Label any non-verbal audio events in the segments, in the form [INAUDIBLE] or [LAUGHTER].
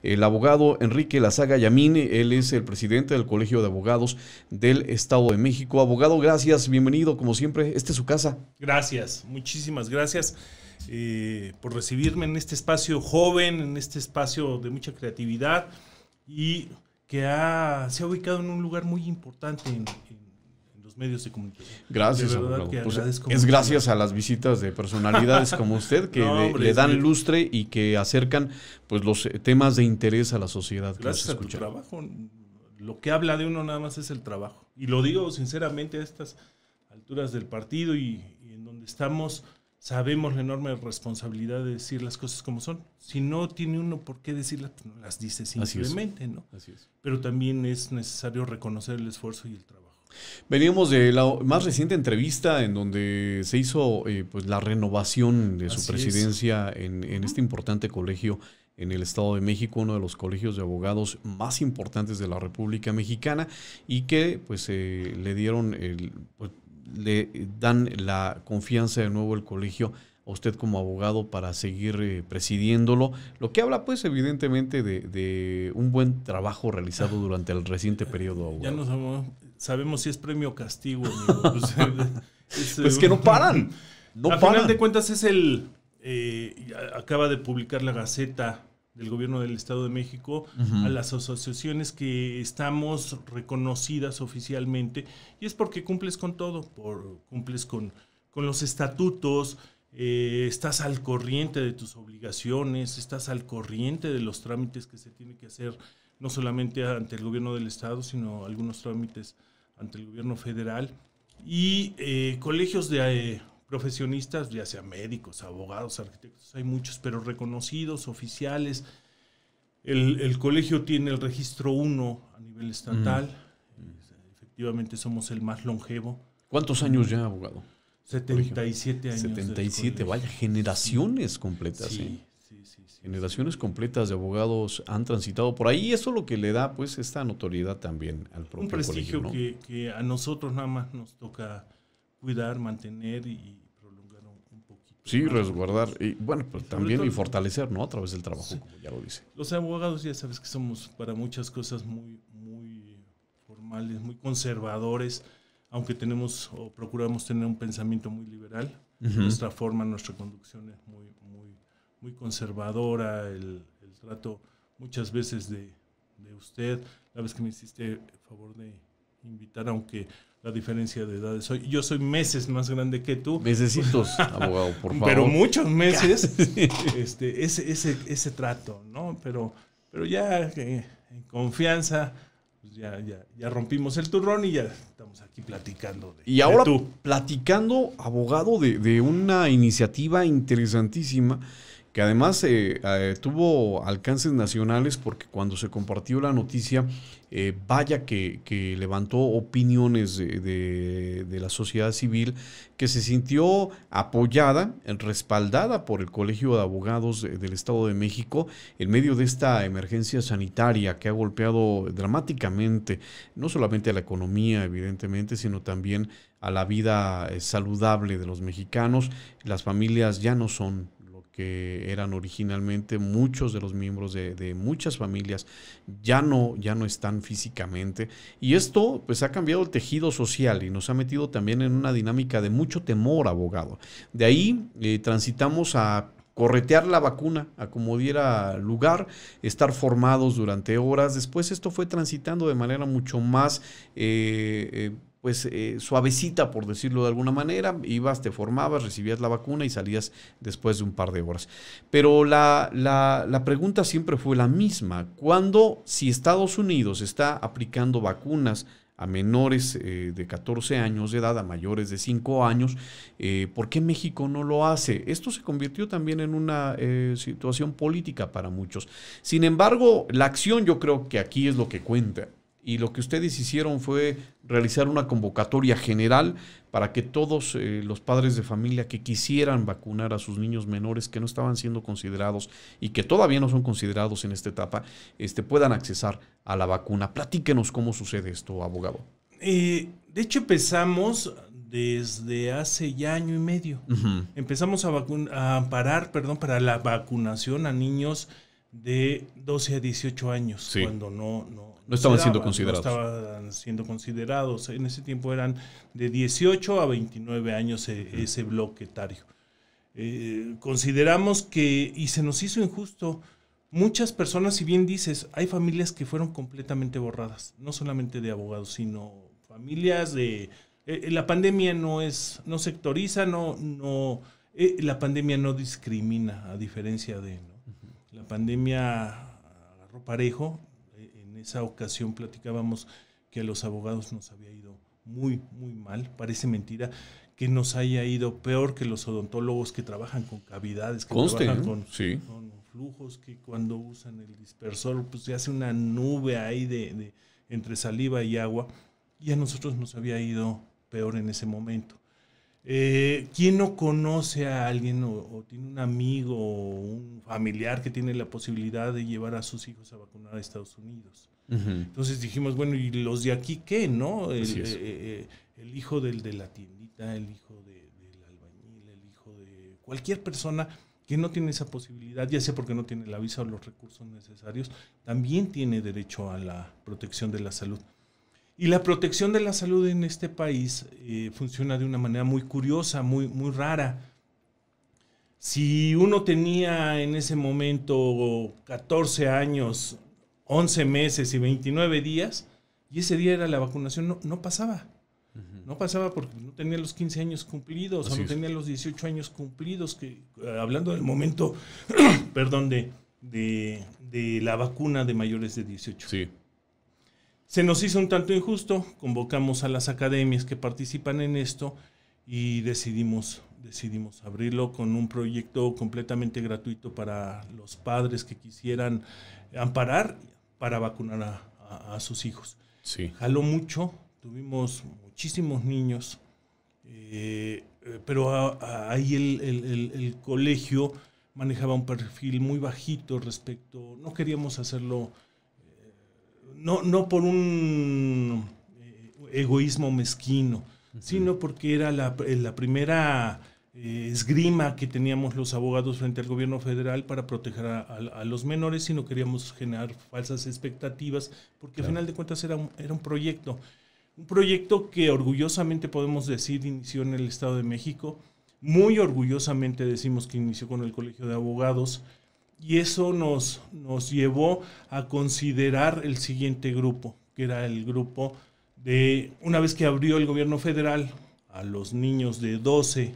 El abogado Enrique Lazaga Yamine, él es el presidente del Colegio de Abogados del Estado de México. Abogado, gracias, bienvenido como siempre, esta es su casa. Gracias, muchísimas gracias eh, por recibirme en este espacio joven, en este espacio de mucha creatividad y que se ha ubicado en un lugar muy importante en, en medios de comunicación. Gracias, es gracias a las visitas de personalidades como usted que [LAUGHS] le, dan lustre y que acercan pues los eh, temas de interés a la sociedad. Gracias a tu trabajo. Lo que habla de uno nada más es el trabajo. Y lo digo sinceramente a estas alturas del partido y, en donde estamos sabemos la enorme responsabilidad de decir las cosas como son. Si no tiene uno por qué decirlas, pues, las dice simplemente, ¿no? Así es. Pero también es necesario reconocer el esfuerzo y el trabajo. Venimos de la más reciente entrevista en donde se hizo eh, pues, la renovación de su presidencia en, este importante colegio en el Estado de México, uno de los colegios de abogados más importantes de la República Mexicana y que pues eh, le dieron, el, pues, le dan la confianza de nuevo el colegio a usted como abogado para seguir eh, presidiéndolo, lo que habla pues evidentemente de, un buen trabajo realizado ah. durante el reciente periodo. Ya nos sabemos si es premio o castigo, [LAUGHS] es, pues que eh, no paran. No a final de cuentas es el... Eh, acaba de publicar la Gaceta del Gobierno del Estado de México a las asociaciones que estamos reconocidas oficialmente y es porque cumples con todo, por, cumples con, con los estatutos, eh, estás al corriente de tus obligaciones, estás al corriente de los trámites que se tiene que hacer no solamente ante el gobierno del Estado, sino algunos trámites ante el gobierno federal. Y eh, colegios de eh, profesionistas, ya sea médicos, abogados, arquitectos, hay muchos, pero reconocidos, oficiales. El, colegio tiene el registro 1 a nivel estatal. Mm. Efectivamente somos el más longevo. ¿Cuántos años ya, abogado? 77 años. 77, vaya, generaciones completas. Sí. ¿eh? generaciones completas de abogados han transitado por ahí eso es lo que le da pues esta notoriedad también al propio Un prestigio que, a nosotros nada más nos toca cuidar, mantener y prolongar un, poquito. Sí, resguardar y bueno, pues, también y fortalecer, ¿no? A través del trabajo, como ya lo dice. Los abogados ya sabes que somos para muchas cosas muy, muy formales, muy conservadores, aunque tenemos o procuramos tener un pensamiento muy liberal. Nuestra forma, nuestra conducción es muy, muy muy conservadora, el, trato muchas veces de, usted, la vez que me hiciste el favor de invitar, aunque la diferencia de edades soy, yo soy meses más grande que tú. Mesecitos, [LAUGHS] abogado, por favor. Pero muchos meses, [LAUGHS] este, ese, ese, trato, ¿no? Pero, pero ya eh, en confianza, pues ya, ya, ya, rompimos el turrón y ya estamos aquí platicando. y ahora tú. platicando, abogado, de, de una iniciativa interesantísima que además eh, eh, tuvo alcances nacionales porque cuando se compartió la noticia, eh, vaya que, levantó opiniones de, la sociedad civil que se sintió apoyada, respaldada por el Colegio de Abogados del Estado de México en medio de esta emergencia sanitaria que ha golpeado dramáticamente no solamente a la economía, evidentemente, sino también a la vida saludable de los mexicanos. Las familias ya no son que eran originalmente muchos de los miembros de, muchas familias, ya no, ya no están físicamente. Y esto pues ha cambiado el tejido social y nos ha metido también en una dinámica de mucho temor, abogado. De ahí eh, transitamos a corretear la vacuna a como diera lugar, estar formados durante horas. Después esto fue transitando de manera mucho más eh, eh, pues eh, suavecita, por decirlo de alguna manera, ibas, te formabas, recibías la vacuna y salías después de un par de horas. Pero la, pregunta siempre fue la misma, cuando si Estados Unidos está aplicando vacunas a menores eh, de 14 años de edad, a mayores de 5 años, eh, ¿por qué México no lo hace? Esto se convirtió también en una situación política para muchos. Sin embargo, la acción yo creo que aquí es lo que cuenta y lo que ustedes hicieron fue realizar una convocatoria general para que todos eh, los padres de familia que quisieran vacunar a sus niños menores que no estaban siendo considerados y que todavía no son considerados en esta etapa, este, puedan accesar a la vacuna. Platíquenos cómo sucede esto, abogado. Eh, de hecho, empezamos desde hace ya año y medio. Empezamos a, a amparar perdón, para la vacunación a niños de 12 a 18 años, cuando no, no, no estaban siendo considerados. estaban siendo considerados. En ese tiempo eran de 18 a 29 años eh, ese bloque etario. Eh, consideramos que, y se nos hizo injusto, muchas personas, si bien dices, hay familias que fueron completamente borradas, no solamente de abogados, sino familias de... Eh, la pandemia no es, no sectoriza, no, no, la pandemia no discrimina, a diferencia de, La pandemia agarró parejo, esa ocasión platicábamos que a los abogados nos había ido muy, muy mal, parece mentira, que nos haya ido peor que los odontólogos que trabajan con cavidades, que trabajan ¿eh? con, flujos, que cuando usan el dispersor, pues se hace una nube ahí de, de entre saliva y agua, y a nosotros nos había ido peor en ese momento. Eh, ¿Quién no conoce a alguien o, tiene un amigo o un familiar que tiene la posibilidad de llevar a sus hijos a vacunar a Estados Unidos? Entonces dijimos, bueno, ¿y los de aquí qué, no? El, eh, eh, eh, hijo del de la tiendita, el hijo del albañil, el hijo de cualquier persona que no tiene esa posibilidad, ya sea porque no tiene la visa o los recursos necesarios, también tiene derecho a la protección de la salud. Y la protección de la salud en este país eh, funciona de una manera muy curiosa, muy, muy rara. Si uno tenía en ese momento 14 años, 11 meses y 29 días, y ese día era la vacunación, no, no pasaba. No pasaba porque no tenía los 15 años cumplidos o no tenía los 18 años cumplidos, que eh, hablando del momento, [CLEARS THROAT] perdón, de, de la vacuna de mayores de 18. Sí. Se nos hizo un tanto injusto, convocamos a las academias que participan en esto y decidimos, decidimos abrirlo con un proyecto completamente gratuito para los padres que quisieran amparar para vacunar a, sus hijos. Sí. Jaló mucho, tuvimos muchísimos niños, eh, pero ahí el colegio manejaba un perfil muy bajito respecto, no queríamos hacerlo no, no por un eh, egoísmo mezquino, sino porque era la, eh, primera eh, esgrima que teníamos los abogados frente al gobierno federal para proteger a, los menores y no queríamos generar falsas expectativas, porque al final de cuentas era era un proyecto. Un proyecto que orgullosamente podemos decir inició en el Estado de México, muy orgullosamente decimos que inició con el Colegio de Abogados, y eso nos, nos llevó a considerar el siguiente grupo, que era el grupo de, una vez que abrió el gobierno federal a los niños de 12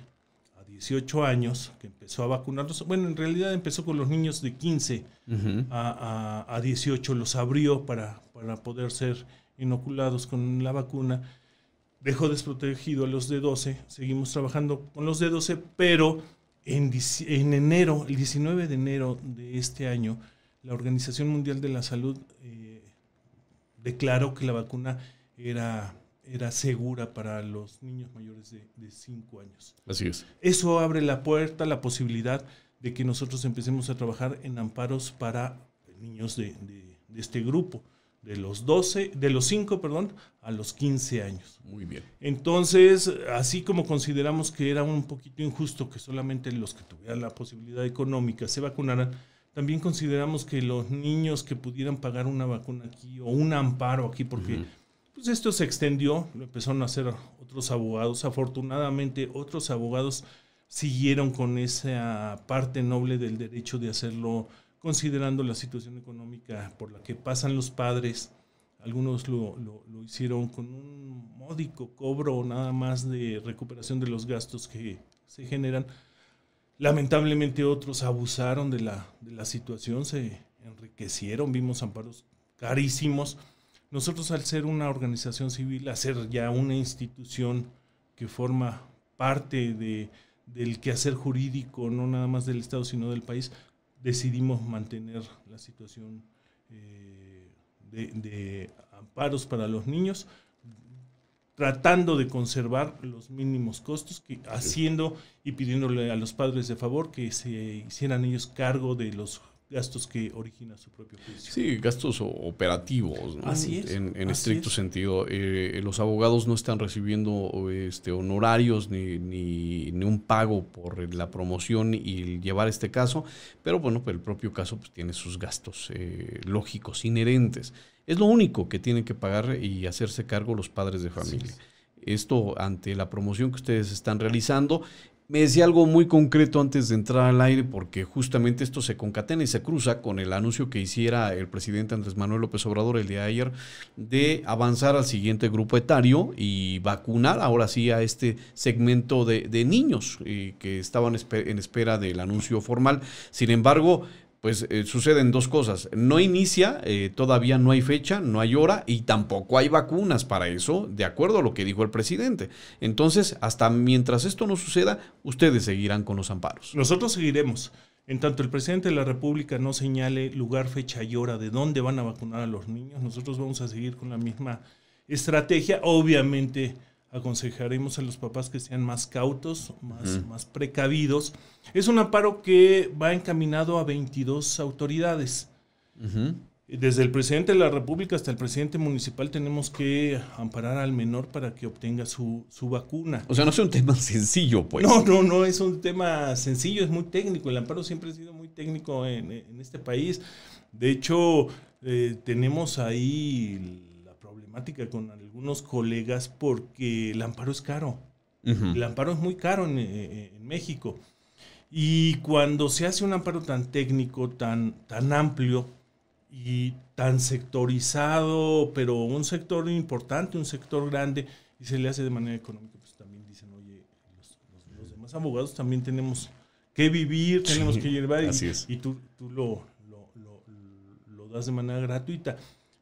a 18 años, que empezó a vacunarlos, bueno, en realidad empezó con los niños de 15 a, a, 18, los abrió para, para poder ser inoculados con la vacuna, dejó desprotegido a los de 12, seguimos trabajando con los de 12, pero en, en, enero, el 19 de enero de este año, la Organización Mundial de la Salud eh, declaró que la vacuna era, segura para los niños mayores de 5 años. Así es. Eso abre la puerta, la posibilidad de que nosotros empecemos a trabajar en amparos para niños de este grupo de los 12, de los 5, perdón, a los 15 años. Muy bien. Entonces, así como consideramos que era un poquito injusto que solamente los que tuvieran la posibilidad económica se vacunaran, también consideramos que los niños que pudieran pagar una vacuna aquí o un amparo aquí, porque pues esto se extendió, lo empezaron a hacer otros abogados. Afortunadamente, otros abogados siguieron con esa parte noble del derecho de hacerlo considerando la situación económica por la que pasan los padres. Algunos lo, hicieron con un módico cobro nada más de recuperación de los gastos que se generan. Lamentablemente otros abusaron de la, de la situación, se enriquecieron, vimos amparos carísimos. Nosotros al ser una organización civil, al ser ya una institución que forma parte de, del quehacer jurídico, no nada más del Estado, sino del país, decidimos mantener la situación eh, de, amparos para los niños, tratando de conservar los mínimos costos, haciendo y pidiéndole a los padres de favor que se hicieran ellos cargo de los gastos que origina su propio juicio. Sí, gastos operativos, ¿no? Así En, estricto sentido. Eh, los abogados no están recibiendo este, honorarios ni, ni, ni, un pago por la promoción y llevar este caso, pero bueno, pues el propio caso pues, tiene sus gastos eh, lógicos, inherentes. Es lo único que tienen que pagar y hacerse cargo los padres de familia esto ante la promoción que ustedes están realizando me decía algo muy concreto antes de entrar al aire, porque justamente esto se concatena y se cruza con el anuncio que hiciera el presidente Andrés Manuel López Obrador el día de ayer de avanzar al siguiente grupo etario y vacunar ahora sí a este segmento de, niños eh, que estaban en espera del anuncio formal. Sin embargo, pues eh, suceden dos cosas. No inicia, eh, todavía no hay fecha, no hay hora y tampoco hay vacunas para eso, de acuerdo a lo que dijo el presidente. Entonces, hasta mientras esto no suceda, ustedes seguirán con los amparos. Nosotros seguiremos. En tanto el presidente de la República no señale lugar, fecha y hora de dónde van a vacunar a los niños, nosotros vamos a seguir con la misma estrategia. Obviamente aconsejaremos a los papás que sean más cautos, más, precavidos. Es un amparo que va encaminado a 22 autoridades. Desde el presidente de la República hasta el presidente municipal tenemos que amparar al menor para que obtenga su, vacuna. O sea, no es un tema sencillo, pues. No, no, no es un tema sencillo, es muy técnico. El amparo siempre ha sido muy técnico en, este país. De hecho, eh, tenemos ahí con algunos colegas porque el amparo es caro. El amparo es muy caro eh, eh, en, México. Y cuando se hace un amparo tan técnico, tan, tan amplio y tan sectorizado, pero un sector importante, un sector grande, y se le hace de manera económica, pues también dicen, oye, los, demás abogados también tenemos que vivir, tenemos que llevar, y, tú, lo, lo das de manera gratuita.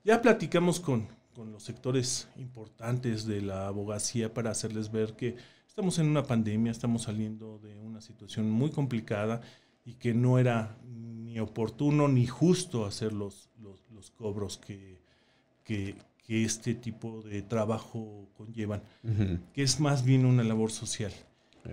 Ya platicamos con, con los sectores importantes de la abogacía para hacerles ver que estamos en una pandemia, estamos saliendo de una situación muy complicada y que no era ni oportuno ni justo hacer los, los, cobros que, que, este tipo de trabajo conllevan, que es más bien una labor social.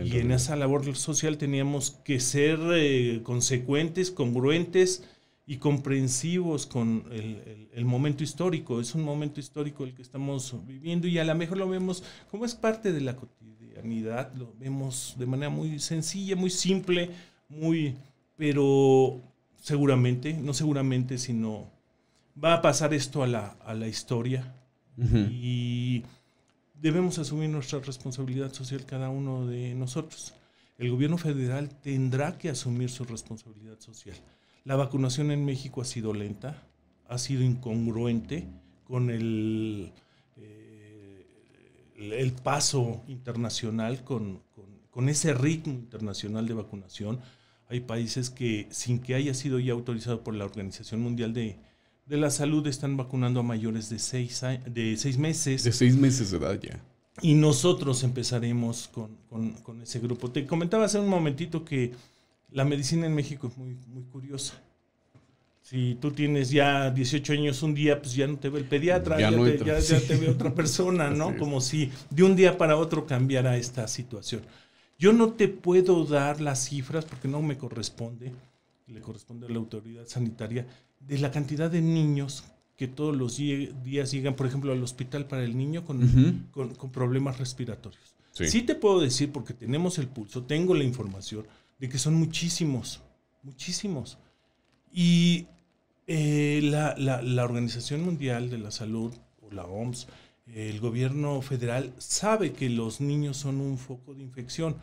Y en esa labor social teníamos que ser eh, consecuentes, congruentes, y comprensivos con el, momento histórico. Es un momento histórico el que estamos viviendo y a lo mejor lo vemos como es parte de la cotidianidad, lo vemos de manera muy sencilla, muy simple, muy, pero seguramente, no seguramente, sino va a pasar esto a la, a la historia y debemos asumir nuestra responsabilidad social cada uno de nosotros. El gobierno federal tendrá que asumir su responsabilidad social la vacunación en México ha sido lenta, ha sido incongruente con el, eh, el paso internacional, con, ese ritmo internacional de vacunación. Hay países que sin que haya sido ya autorizado por la Organización Mundial de, la Salud están vacunando a mayores de seis, de meses. De seis meses de edad ya. Y nosotros empezaremos con, con ese grupo. Te comentaba hace un momentito que la medicina en México es muy, curiosa. Si tú tienes ya 18 años un día, pues ya no te ve el pediatra, ya, te, ve otra [LAUGHS] persona, ¿no? Como si de un día para otro cambiara esta situación. Yo no te puedo dar las cifras porque no me corresponde, le corresponde a la autoridad sanitaria, de la cantidad de niños que todos los días llegan, por ejemplo, al hospital para el niño con, problemas respiratorios. sí te puedo decir, porque tenemos el pulso, tengo la información, de que son muchísimos, muchísimos. Y eh, la, Organización Mundial de la Salud, o la OMS, el gobierno federal sabe que los niños son un foco de infección,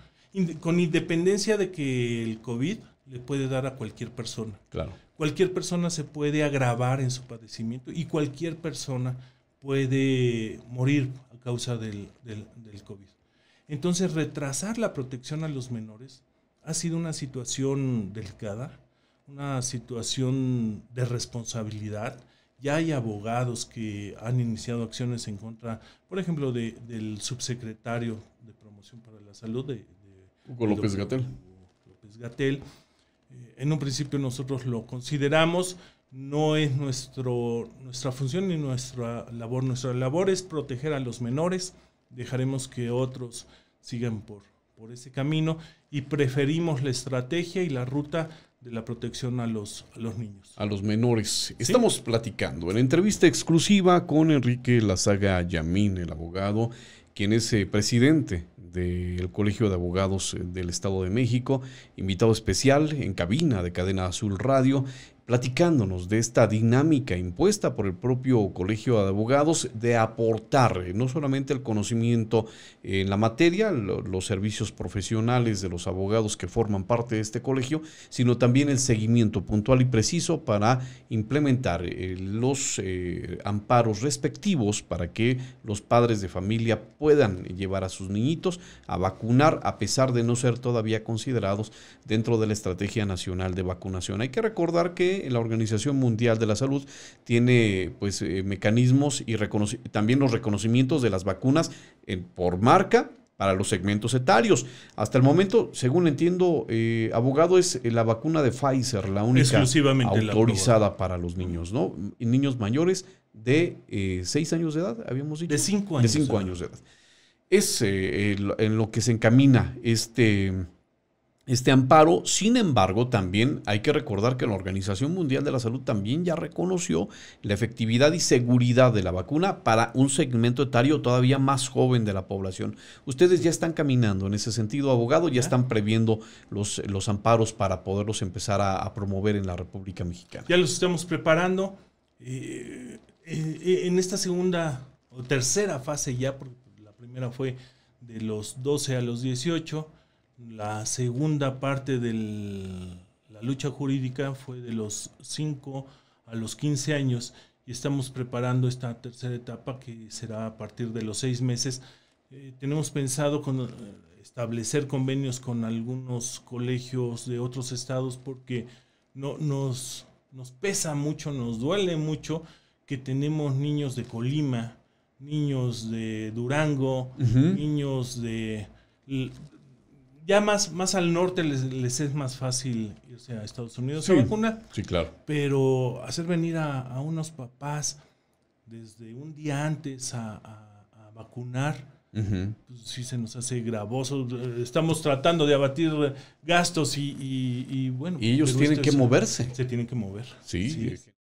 con independencia de que el COVID le puede dar a cualquier persona. Claro. Cualquier persona se puede agravar en su padecimiento y cualquier persona puede morir a causa del, del COVID. Entonces, retrasar la protección a los menores ha sido una situación delicada, una situación de responsabilidad. Ya hay abogados que han iniciado acciones en contra, por ejemplo, del subsecretario de Promoción para la Salud, de, Hugo López Gatel. López eh, Gatel. en un principio nosotros lo consideramos, no es nuestro, nuestra función ni nuestra labor. Nuestra labor es proteger a los menores, dejaremos que otros sigan por, por ese camino y preferimos la estrategia y la ruta de la protección a los, niños. A los menores. Estamos platicando en entrevista exclusiva con Enrique Lazaga Yamín, el abogado, quien es eh, presidente del Colegio de Abogados eh, del Estado de México, invitado especial en cabina de Cadena Azul Radio platicándonos de esta dinámica impuesta por el propio Colegio de Abogados de aportar eh, no solamente el conocimiento en la materia, los servicios profesionales de los abogados que forman parte de este colegio, sino también el seguimiento puntual y preciso para implementar eh, los eh, amparos respectivos para que los padres de familia puedan llevar a sus niñitos a vacunar a pesar de no ser todavía considerados dentro de la Estrategia Nacional de Vacunación. Hay que recordar que la Organización Mundial de la Salud tiene pues eh, mecanismos y también los reconocimientos de las vacunas eh, por marca para los segmentos etarios. Hasta el momento, según entiendo, eh, abogado es la vacuna de Pfizer, la única autorizada para los niños, ¿no? Niños mayores de seis años de edad, habíamos dicho. De cinco años. De años de edad. Es en lo que se encamina este este amparo. Sin embargo, también hay que recordar que la Organización Mundial de la Salud también ya reconoció la efectividad y seguridad de la vacuna para un segmento etario todavía más joven de la población. Ustedes ya están caminando en ese sentido, abogado, ya están previendo los, los amparos para poderlos empezar a, promover en la República Mexicana. Ya los estamos preparando. Eh, eh, eh, en esta segunda o tercera fase ya, porque la primera fue de los 12 a los 18, la segunda parte de la lucha jurídica fue de los 5 a los 15 años y estamos preparando esta tercera etapa que será a partir de los 6 meses. Eh, tenemos pensado con, eh, establecer convenios con algunos colegios de otros estados porque no, nos, nos pesa mucho, nos duele mucho que tenemos niños de Colima, niños de Durango, niños de ya más, más al norte les, es más fácil irse a Estados Unidos a vacunar. Sí, claro. Pero hacer venir a, unos papás desde un día antes a, vacunar, pues sí se nos hace gravoso. Estamos tratando de abatir gastos y, y, y bueno. Y ellos tienen que moverse. Se tienen que mover. Sí. sí.